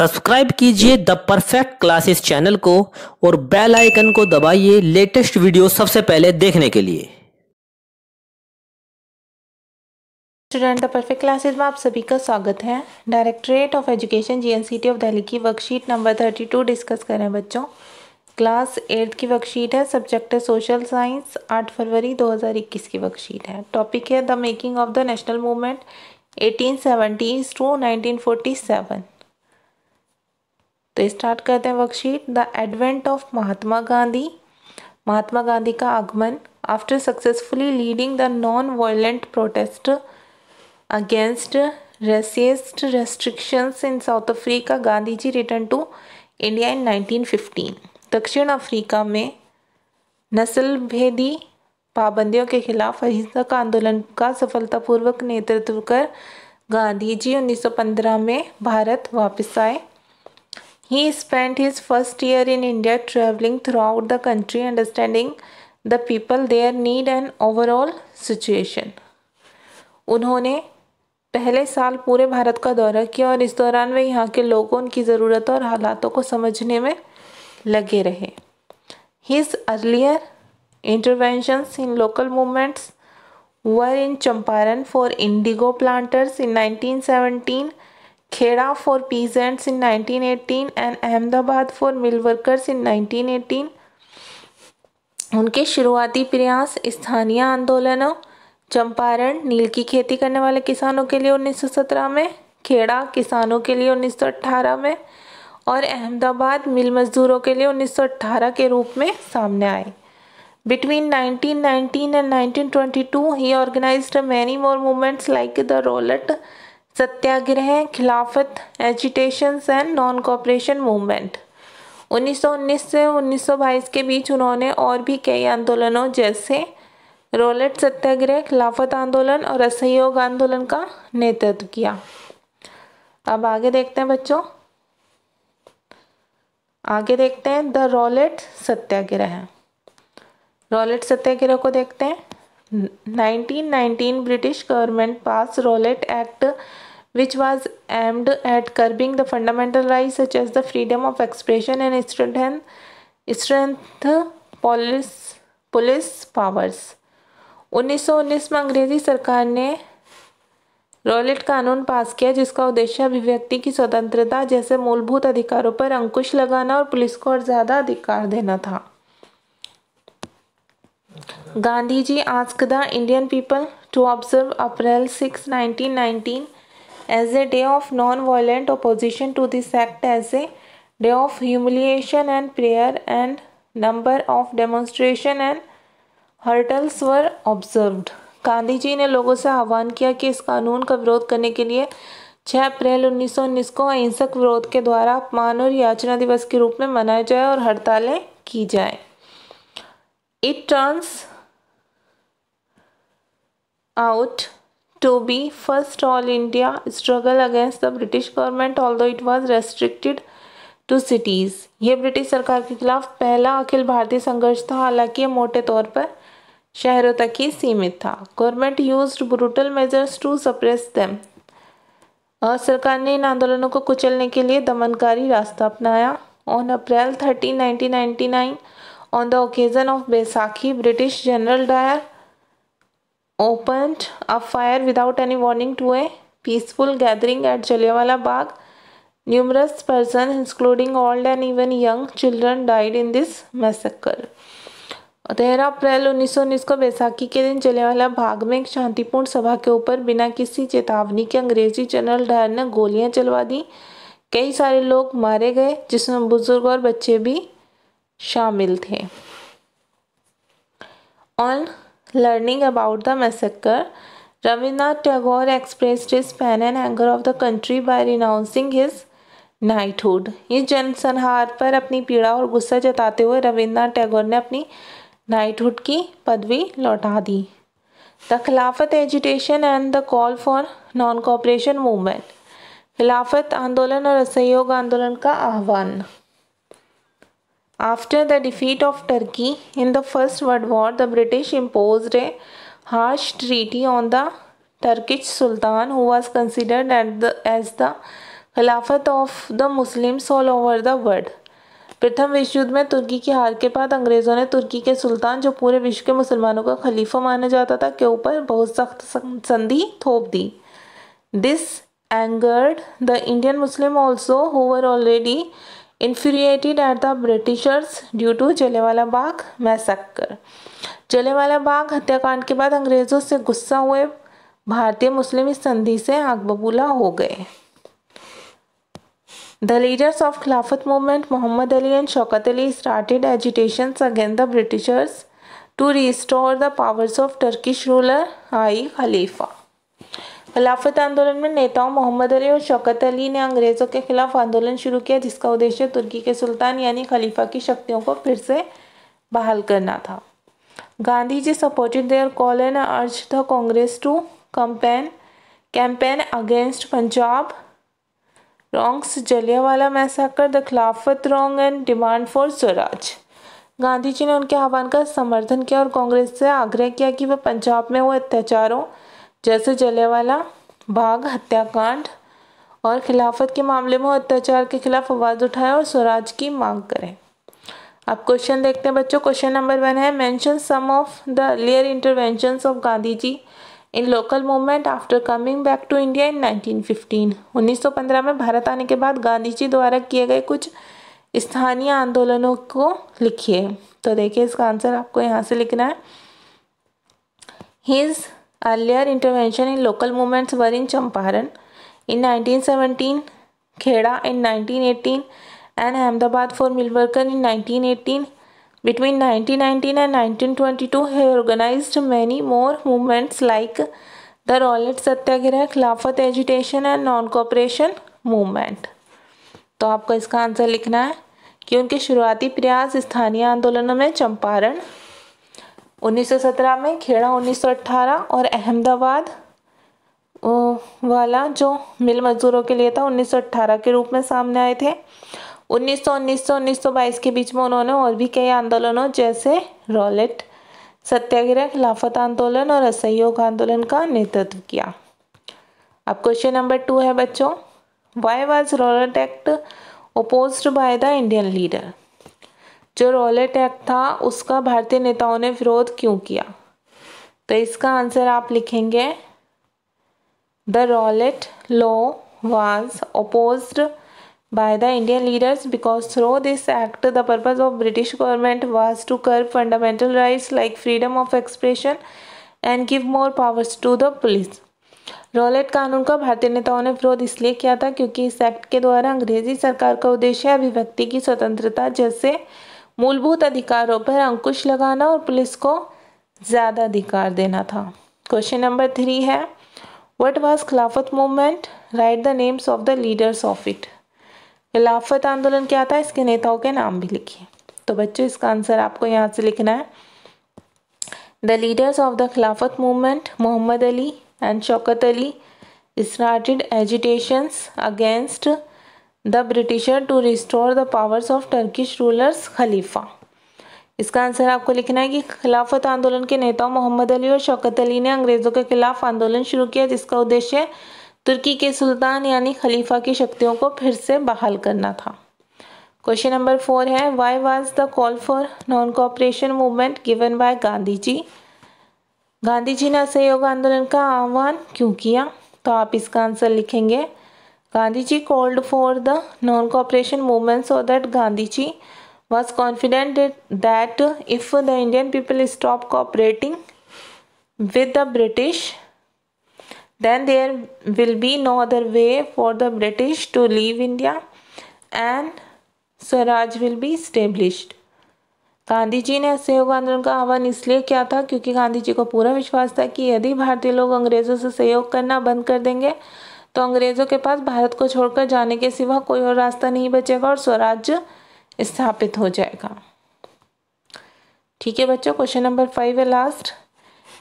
Subscribe कीजिए the perfect classes channel को और बेल आइकन को दबाइए लेटेस्ट वीडियो सबसे पहले देखने के लिए स्टूडेंट द परफेक्ट क्लासेस में आप सभी का स्वागत है directorate of education GNCT of Delhi की worksheet number thirty two discuss कर रहे हैं बच्चों क्लास एट्थ की वर्कशीट है सब्जेक्ट है सोशल साइंस आठ फरवरी 2021 की वर्कशीट है टॉपिक है the making of the national movement eighteen seventies to 1947 तो स्टार्ट करते हैं worksheet the advent of Mahatma Gandhi Mahatma Gandhi का आगमन after successfully leading the non violent protest against resist restrictions in South Africa Gandhi ji return to India in 1915 दक्षिण Africa में नस्ल भेदी पाबंदियों के खिलाफ अहिंसक आंदोलन का सफलतापूर्वक नेतृत्व कर गांधी जी 1915 में भारत वापस आए He spent his first year in India traveling throughout the country, understanding the people, their need and overall situation. उन्होंने पहले साल पूरे भारत का दौरा किया और इस दौरान वे यहाँ के लोगों उनकी ज़रूरतों और हालातों को समझने में लगे रहे his earlier interventions in local movements were in Champaran for indigo planters in 1917 Kheda for peasants in 1918 and Ahmedabad for mill workers in 1918 उनके शुरुआती प्रयास स्थानीय आंदोलनों चंपारण नील की खेती करने वाले किसानों के लिए 1917 में खेड़ा किसानों के लिए 1918 में और अहमदाबाद मिल मजदूरों के लिए 1918 के रूप में सामने आए between 1919 and 1922 he organised many more movements like the Rowlatt Satyagraha Khilafat agitation and non cooperation movement 1919 से 1922 के बीच उन्होंने और भी कई आंदोलनों जैसे रोलेट सत्याग्रह खिलाफत आंदोलन और असहयोग आंदोलन का नेतृत्व किया अब आगे देखते हैं बच्चों आगे देखते हैं the Rowlatt Satyagraha Rowlatt Satyagraha को देखते हैं 1919 British government passed Rowlatt Act which was aimed at curbing the fundamental rights such as the freedom of expression and strength strength police police powers 1919 में अंग्रेजी सरकार ने रॉलेट कानून पास किया जिसका उद्देश्य अभिव्यक्ति की स्वतंत्रता जैसे मूलभूत अधिकारों पर अंकुश लगाना और पुलिस को और ज़्यादा अधिकार देना था Gandhi ji ask the Indian people to observe April six nineteen nineteen as a day of non violent opposition to this act as a day of humiliation and prayer and number of demonstration and hartals were observed Gandhi ji ने लोगों से आह्वान किया कि इस कानून का विरोध करने के लिए छः अप्रैल उन्नीस सौ उन्नीस को अहिंसक विरोध के द्वारा अपमान और याचना दिवस के रूप में मनाया जाए और हड़तालें की जाए it turned out to be first all India struggle against the British government although it was restricted to cities ये ब्रिटिश सरकार के खिलाफ पहला अखिल भारतीय संघर्ष था हालांकि ये मोटे तौर पर शहरों तक ही सीमित था government use brutal measures to suppress them और सरकार ने इन आंदोलनों को कुचलने के लिए दमनकारी रास्ता अपनाया on April thirteen nineteen ninety nine on the occasion of Baisakhi British general Dyer opened a fire without any warning to a peaceful gathering at Jallianwala Bagh. Numerous persons, including old and even young children, died in this massacre. तेरह अप्रैल उन्नीस सौ उन्नीस को बैसाखी के दिन चले वाला भाग में एक शांतिपूर्ण सभा के ऊपर बिना किसी चेतावनी के अंग्रेजी जनरल डायर ने गोलियां चलवा दी कई सारे लोग मारे गए जिसमें बुजुर्ग और बच्चे भी शामिल थे on learning about the massacre, Rabindranath Tagore expressed his pain and anger of the country by renouncing his knighthood इस जनसंहार पर अपनी पीड़ा और गुस्सा जताते हुए रविन्द्रनाथ टैगोर ने अपनी नाइटहुड की पदवी लौटा दी the Khilafat agitation and the call for non cooperation movement Khilafat आंदोलन और असहयोग आंदोलन का आह्वान After the defeat of Turkey in the First World War, the British imposed a harsh treaty on the Turkish Sultan who was considered as the Khilafat of the Muslims all over the world प्रथम विश्व युद्ध में तुर्की की हार के बाद अंग्रेज़ों ने तुर्की के सुल्तान जो पूरे विश्व के मुसलमानों का खलीफा माना जाता था के ऊपर बहुत सख्त संधि थोप दी this angered the Indian Muslim also who were already infuriated at the Britishers due to Jallianwala Bagh massacre Jallianwala Bagh हत्याकांड के बाद अंग्रेजों से गुस्सा हुए भारतीय मुस्लिम इस संधि से आग बबूला हो गए the leaders of Khilafat movement Mohammad Ali and Shaukat Ali started agitation against the Britishers to restore the powers of Turkish ruler आई खलीफा खिलाफत आंदोलन में नेताओं मोहम्मद अली और शौकत अली ने अंग्रेज़ों के खिलाफ आंदोलन शुरू किया जिसका उद्देश्य तुर्की के सुल्तान यानी खलीफा की शक्तियों को फिर से बहाल करना था Gandhi ji supported their call and urged the Congress to campaign campaign against Punjab wrongs Jallianwala massacre the Khilafat wrong and demand for swaraj Gandhi ji ने उनके आह्वान का समर्थन किया और कांग्रेस से आग्रह किया कि वह पंजाब में हुए अत्याचारों जैसे जलेवाला बाग हत्याकांड और खिलाफत के मामले में अत्याचार के खिलाफ आवाज़ उठाएं और स्वराज की मांग करें अब क्वेश्चन देखते हैं बच्चों क्वेश्चन नंबर वन है mention some of the earlier intervention of Gandhi ji in local movement after coming back to India in 1915 1915 में भारत आने के बाद गांधी जी द्वारा किए गए कुछ स्थानीय आंदोलनों को लिखिए तो देखिए इसका आंसर आपको यहाँ से लिखना है his earlier intervention in local movements were in Champaran in 1917, Kheda in 1918 and Ahmedabad for mill worker in 1918. Between 1919 and 1922, he organized many more movements like the Rowlatt Satyagrah, Khilafat agitation and non-cooperation movement. तो आपको इसका answer लिखना है कि उनके शुरुआती प्रयास स्थानीय आंदोलनों में चंपारण 1917 में खेड़ा 1918 और अहमदाबाद वाला जो मिल मजदूरों के लिए था 1918 के रूप में सामने आए थे 1919 सौ 1922 के बीच में उन्होंने और भी कई आंदोलनों जैसे रॉलेट सत्याग्रह खिलाफत आंदोलन और असहयोग आंदोलन का नेतृत्व किया अब क्वेश्चन नंबर टू है बच्चों why was Rowlatt act oppose by the Indian leader जो रॉलेट एक्ट था उसका भारतीय नेताओं ने विरोध क्यों किया तो इसका आंसर आप लिखेंगे the Rowlatt law was oppose by the Indian leaders because through this act the purpose of British government was to curb fundamental right like freedom of expression and give more powers to the police Rowlatt कानून का भारतीय नेताओं ने विरोध इसलिए किया था क्योंकि इस एक्ट के द्वारा अंग्रेजी सरकार का उद्देश्य अभिव्यक्ति की स्वतंत्रता जैसे मूलभूत अधिकारों पर अंकुश लगाना और पुलिस को ज़्यादा अधिकार देना था क्वेश्चन नंबर थ्री है what was Khilafat movement write the names of the leaders of it Khilafat आंदोलन क्या था इसके नेताओं के नाम भी लिखिए तो बच्चों इसका आंसर आपको यहाँ से लिखना है the leaders of the Khilafat movement Mohammad Ali and Shaukat Ali started agitations against the Britisher to restore the powers of Turkish rulers Khalifa इसका आंसर आपको लिखना है कि खिलाफत आंदोलन के नेताओं मोहम्मद अली और शौकत अली ने अंग्रेज़ों के खिलाफ आंदोलन शुरू किया जिसका उद्देश्य तुर्की के सुल्तान यानी खलीफा की शक्तियों को फिर से बहाल करना था क्वेश्चन नंबर फोर है why was the call for non cooperation movement given by Gandhi ji Gandhi ji ने असहयोग आंदोलन का आह्वान क्यों किया तो आप इसका आंसर लिखेंगे Gandhiji called for the non-cooperation movement so that Gandhiji was confident that if the Indian people stop cooperating with the British, then there will be no other way for the British to leave India and swaraj will be established Gandhi ji ने असहयोग आंदोलन का आह्वान इसलिए किया था क्योंकि गांधी जी को पूरा विश्वास था कि यदि भारतीय लोग अंग्रेज़ों से सहयोग करना बंद कर देंगे तो अंग्रेज़ों के पास भारत को छोड़कर जाने के सिवा कोई और रास्ता नहीं बचेगा और स्वराज्य स्थापित हो जाएगा ठीक है बच्चों क्वेश्चन नंबर फाइव है last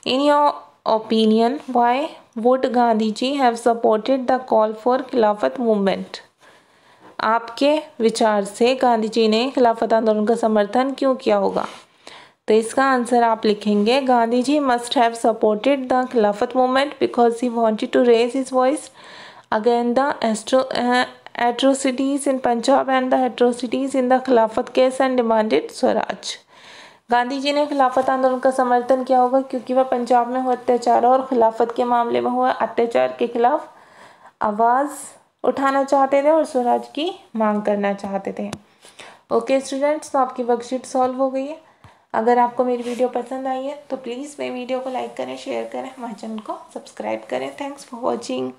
in your opinion why would Gandhi ji have supported the call for Khilafat movement आपके विचार से गांधी जी ने खिलाफत आंदोलन का समर्थन क्यों किया होगा तो इसका आंसर आप लिखेंगे Gandhi ji must have supported the Khilafat movement because he wanted to raise his voice again the astro atrocities in Punjab and the atrocities in the Khilafat case and demanded swaraj Gandhi ji ने खिलाफत आंदोलन का समर्थन किया होगा क्योंकि वह पंजाब में हुए अत्याचारों और खिलाफत के मामले में हुए अत्याचार के खिलाफ आवाज़ उठाना चाहते थे और स्वराज की मांग करना चाहते थे ओके स्टूडेंट्स तो आपकी वर्कशीट सॉल्व हो गई है अगर आपको मेरी वीडियो पसंद आई है तो प्लीज़ मेरी वीडियो को लाइक करें शेयर करें हमारे चैनल को सब्सक्राइब करें थैंक्स फॉर वॉचिंग